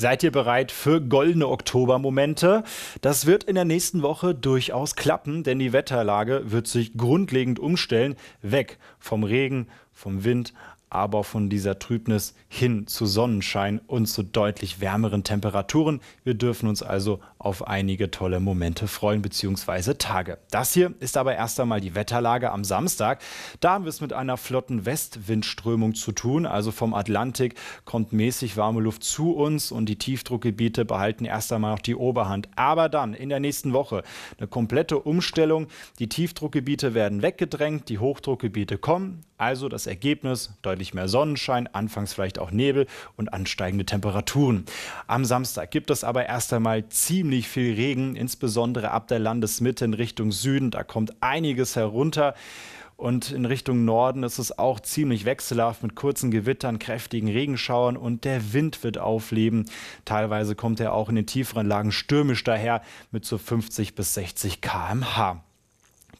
Seid ihr bereit für goldene Oktobermomente? Das wird in der nächsten Woche durchaus klappen, denn die Wetterlage wird sich grundlegend umstellen, weg vom Regen vom Wind, aber von dieser Trübnis hin zu Sonnenschein und zu deutlich wärmeren Temperaturen. Wir dürfen uns also auf einige tolle Momente freuen bzw. Tage. Das hier ist aber erst einmal die Wetterlage am Samstag. Da haben wir es mit einer flotten Westwindströmung zu tun. Also vom Atlantik kommt mäßig warme Luft zu uns und die Tiefdruckgebiete behalten erst einmal noch die Oberhand. Aber dann in der nächsten Woche eine komplette Umstellung. Die Tiefdruckgebiete werden weggedrängt, die Hochdruckgebiete kommen also das Ergebnis deutlich mehr Sonnenschein, anfangs vielleicht auch Nebel und ansteigende Temperaturen. Am Samstag gibt es aber erst einmal ziemlich viel Regen, insbesondere ab der Landesmitte in Richtung Süden. Da kommt einiges herunter. Und in Richtung Norden ist es auch ziemlich wechselhaft mit kurzen Gewittern, kräftigen Regenschauern und der Wind wird aufleben. Teilweise kommt er auch in den tieferen Lagen stürmisch daher mit so 50 bis 60 km/h.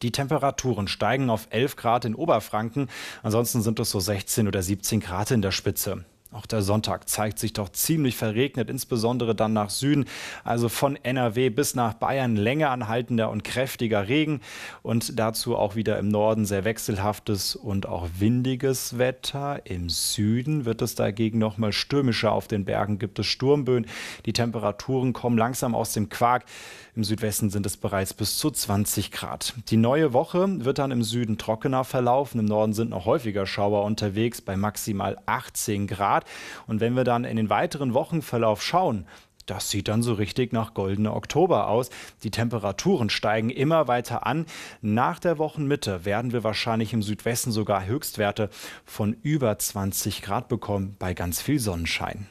Die Temperaturen steigen auf 11 Grad in Oberfranken. Ansonsten sind es so 16 oder 17 Grad in der Spitze. Auch der Sonntag zeigt sich doch ziemlich verregnet, insbesondere dann nach Süden, also von NRW bis nach Bayern länger anhaltender und kräftiger Regen und dazu auch wieder im Norden sehr wechselhaftes und auch windiges Wetter. Im Süden wird es dagegen nochmal stürmischer. Auf den Bergen gibt es Sturmböen. Die Temperaturen kommen langsam aus dem Quark. Im Südwesten sind es bereits bis zu 20 Grad. Die neue Woche wird dann im Süden trockener verlaufen. Im Norden sind noch häufiger Schauer unterwegs bei maximal 18 Grad. Grad. Und wenn wir dann in den weiteren Wochenverlauf schauen, das sieht dann so richtig nach goldener Oktober aus. Die Temperaturen steigen immer weiter an. Nach der Wochenmitte werden wir wahrscheinlich im Südwesten sogar Höchstwerte von über 20 Grad bekommen bei ganz viel Sonnenschein.